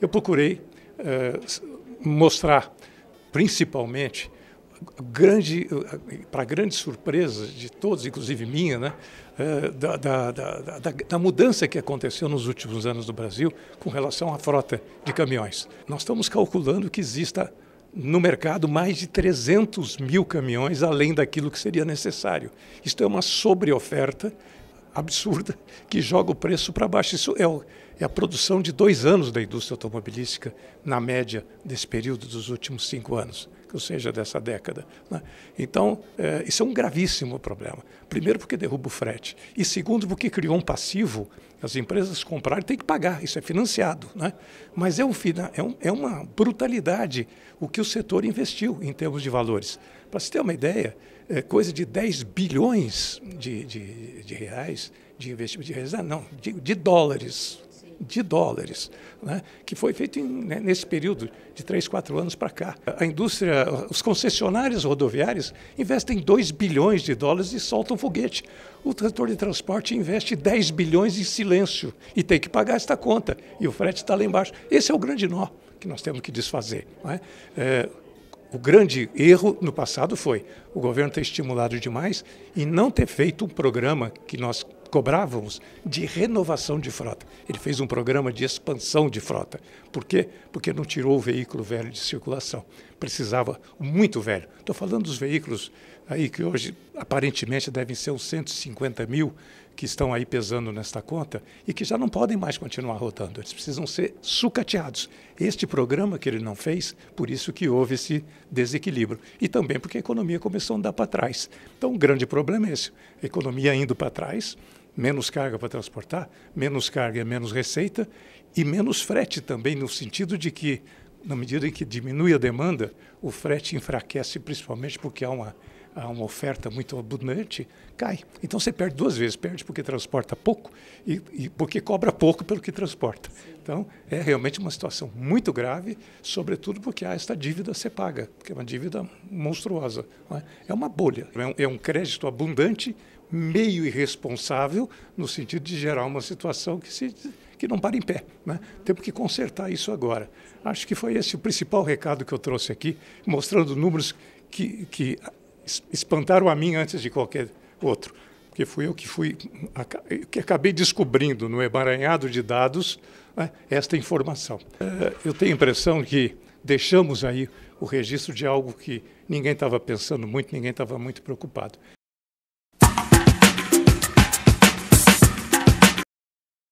eu procurei eh, mostrar, principalmente, grande, para grande surpresa de todos, inclusive minha, né, eh, da, da, da, da, mudança que aconteceu nos últimos anos do Brasil com relação à frota de caminhões. Nós estamos calculando que exista no mercado mais de 300 mil caminhões além daquilo que seria necessário. Isto é uma sobreoferta absurda que joga o preço para baixo. Isso é, o, é, a produção de dois anos da indústria automobilística, na média desse período dos últimos cinco anos, ou seja, dessa década. Né? Então, é, isso é um gravíssimo problema. Primeiro, porque derruba o frete. E segundo, porque criou um passivo. As empresas comprarem têm que pagar, isso é financiado. Né? Mas é, um, é um, é uma brutalidade o que o setor investiu em termos de valores. Para se ter uma ideia, é, coisa de 10 bilhões de, de, de reais de investimento de reais, ah, não, de, de dólares, de dólares, né, que foi feito em, né, nesse período de 3, 4 anos para cá. A indústria, os concessionários rodoviários investem 2 bilhões de dólares e soltam foguete. O setor de transporte investe 10 bilhões em silêncio e tem que pagar esta conta. E o frete está lá embaixo. Esse é o grande nó que nós temos que desfazer. Não é? É, o grande erro no passado foi o governo ter estimulado demais e não ter feito um programa que nós cobrávamos de renovação de frota. Ele fez um programa de expansão de frota. Por quê? Porque não tirou o veículo velho de circulação. Precisava muito velho. Estou falando dos veículos aí que hoje aparentemente devem ser uns 150 mil que estão aí pesando nesta conta e que já não podem mais continuar rodando. Eles precisam ser sucateados. Este programa que ele não fez, por isso que houve esse desequilíbrio. E também porque a economia começou a andar para trás. Então, o um grande problema é esse. A economia indo para trás, menos carga para transportar, menos carga é menos receita e menos frete também, no sentido de que, na medida em que diminui a demanda, o frete enfraquece, principalmente porque há uma, há uma oferta muito abundante, cai. Então você perde duas vezes: perde porque transporta pouco e, e porque cobra pouco pelo que transporta. Então é realmente uma situação muito grave, sobretudo porque há esta dívida a ser paga, que é uma dívida monstruosa. É? é? uma bolha, é um, é um crédito abundante meio irresponsável no sentido de gerar uma situação que se que não para em pé. Né? Temos que consertar isso agora. Acho que foi esse o principal recado que eu trouxe aqui, mostrando números que, que espantaram a mim antes de qualquer outro, porque fui eu que fui que acabei descobrindo no emaranhado de dados né, esta informação. É, eu tenho a impressão que deixamos aí o registro de algo que ninguém estava pensando muito, ninguém estava muito preocupado.